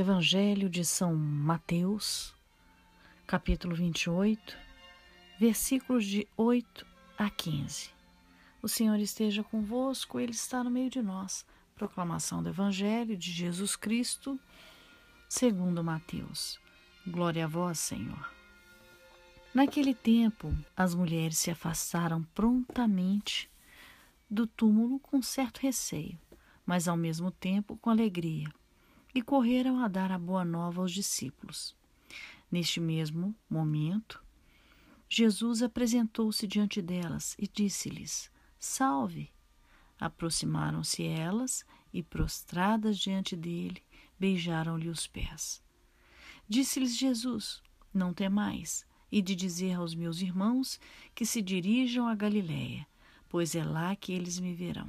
Evangelho de São Mateus, capítulo 28, versículos de 8 a 15. O Senhor esteja convosco, Ele está no meio de nós. Proclamação do Evangelho de Jesus Cristo, segundo Mateus. Glória a vós, Senhor. Naquele tempo, as mulheres se afastaram prontamente do túmulo com certo receio, mas ao mesmo tempo com alegria e correram a dar a boa nova aos discípulos. Neste mesmo momento, Jesus apresentou-se diante delas e disse-lhes: Salve! Aproximaram-se elas e, prostradas diante dele, beijaram-lhe os pés. Disse-lhes Jesus: Não temais, e de dizer aos meus irmãos que se dirijam a Galiléia, pois é lá que eles me verão.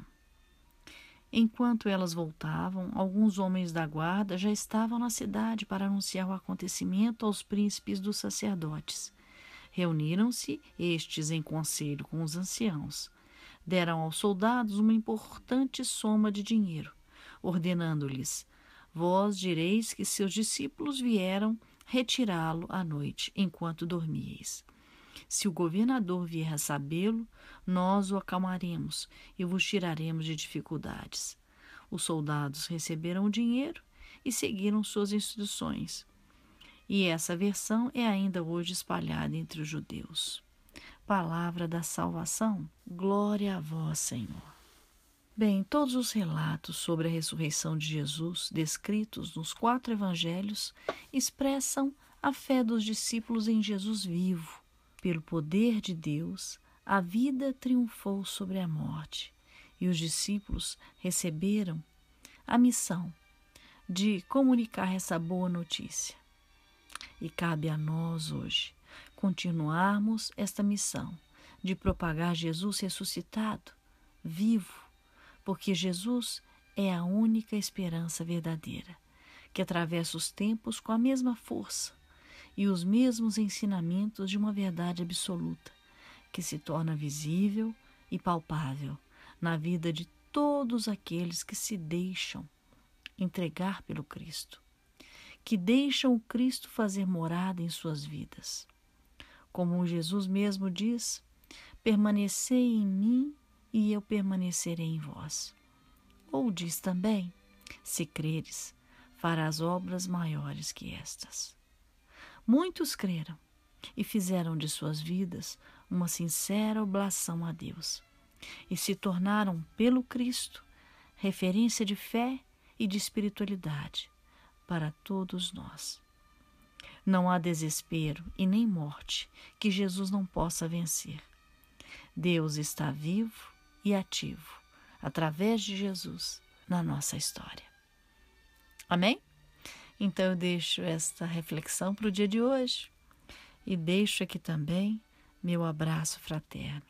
Enquanto elas voltavam, alguns homens da guarda já estavam na cidade para anunciar o acontecimento aos príncipes dos sacerdotes. Reuniram-se estes em conselho com os anciãos. Deram aos soldados uma importante soma de dinheiro, ordenando-lhes: Vós direis que seus discípulos vieram retirá-lo à noite, enquanto dormieis. Se o governador vier a sabê-lo, nós o acalmaremos e vos tiraremos de dificuldades. Os soldados receberam o dinheiro e seguiram suas instruções. E essa versão é ainda hoje espalhada entre os judeus. Palavra da salvação, glória a vós, Senhor. Bem, todos os relatos sobre a ressurreição de Jesus, descritos nos quatro evangelhos, expressam a fé dos discípulos em Jesus vivo, pelo poder de Deus, a vida triunfou sobre a morte e os discípulos receberam a missão de comunicar essa boa notícia. E cabe a nós hoje continuarmos esta missão de propagar Jesus ressuscitado, vivo, porque Jesus é a única esperança verdadeira, que atravessa os tempos com a mesma força e os mesmos ensinamentos de uma verdade absoluta, que se torna visível e palpável na vida de todos aqueles que se deixam entregar pelo Cristo, que deixam o Cristo fazer morada em suas vidas. Como Jesus mesmo diz: permanecei em mim e eu permanecerei em vós. Ou diz também: se creres, farás obras maiores que estas. Muitos creram e fizeram de suas vidas uma sincera oblação a Deus e se tornaram, pelo Cristo, referência de fé e de espiritualidade para todos nós. Não há desespero e nem morte que Jesus não possa vencer. Deus está vivo e ativo através de Jesus na nossa história. Amém? Então eu deixo esta reflexão para o dia de hoje e deixo aqui também meu abraço fraterno.